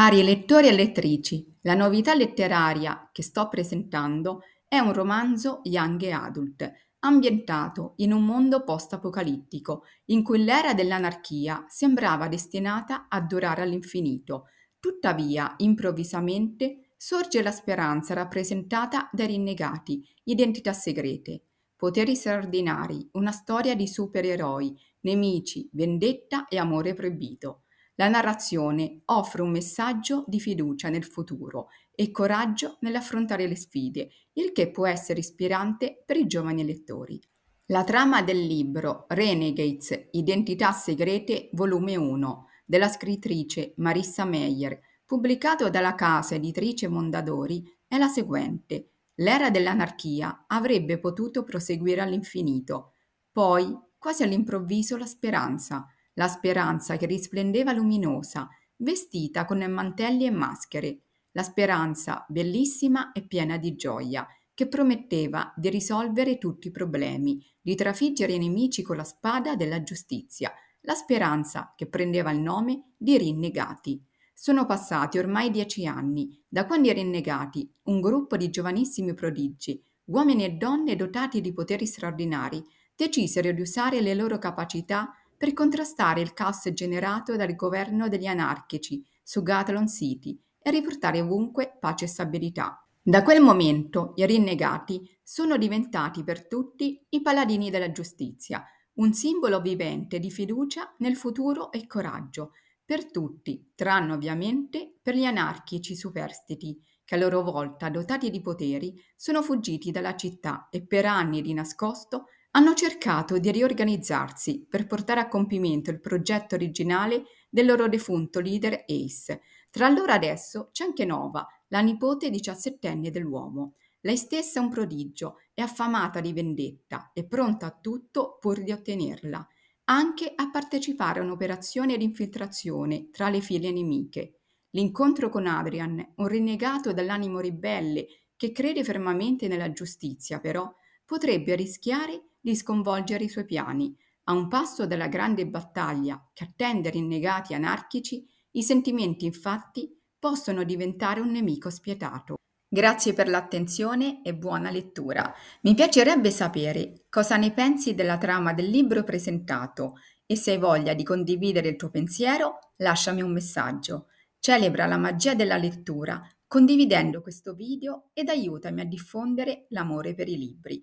Cari lettori e lettrici, la novità letteraria che sto presentando è un romanzo young e adult, ambientato in un mondo post-apocalittico, in cui l'era dell'anarchia sembrava destinata a durare all'infinito. Tuttavia, improvvisamente, sorge la speranza rappresentata dai rinnegati, identità segrete, poteri straordinari, una storia di supereroi, nemici, vendetta e amore proibito. La narrazione offre un messaggio di fiducia nel futuro e coraggio nell'affrontare le sfide, il che può essere ispirante per i giovani lettori. La trama del libro Renegades, Identità Segrete, volume 1, della scrittrice Marissa Meyer, pubblicato dalla casa editrice Mondadori, è la seguente. L'era dell'anarchia avrebbe potuto proseguire all'infinito. Poi, quasi all'improvviso, la speranza – la speranza che risplendeva luminosa, vestita con mantelli e maschere, la speranza bellissima e piena di gioia, che prometteva di risolvere tutti i problemi, di trafiggere i nemici con la spada della giustizia, la speranza che prendeva il nome di rinnegati. Sono passati ormai dieci anni da quando i rinnegati, un gruppo di giovanissimi prodigi, uomini e donne dotati di poteri straordinari, decisero di usare le loro capacità per contrastare il caos generato dal governo degli anarchici su Gathlon City e riportare ovunque pace e stabilità. Da quel momento i rinnegati sono diventati per tutti i paladini della giustizia, un simbolo vivente di fiducia nel futuro e coraggio, per tutti, tranne ovviamente per gli anarchici superstiti, che a loro volta, dotati di poteri, sono fuggiti dalla città e per anni di nascosto hanno cercato di riorganizzarsi per portare a compimento il progetto originale del loro defunto leader Ace. Tra loro adesso c'è anche Nova, la nipote diciassettenne dell'uomo. Lei stessa è un prodigio, è affamata di vendetta e pronta a tutto pur di ottenerla, anche a partecipare a un'operazione di infiltrazione tra le file nemiche. L'incontro con Adrian, un rinnegato dall'animo ribelle che crede fermamente nella giustizia, però, potrebbe rischiare di sconvolgere i suoi piani, a un passo dalla grande battaglia che attende rinnegati anarchici, i sentimenti infatti possono diventare un nemico spietato. Grazie per l'attenzione e buona lettura. Mi piacerebbe sapere cosa ne pensi della trama del libro presentato e se hai voglia di condividere il tuo pensiero, lasciami un messaggio. Celebra la magia della lettura condividendo questo video ed aiutami a diffondere l'amore per i libri.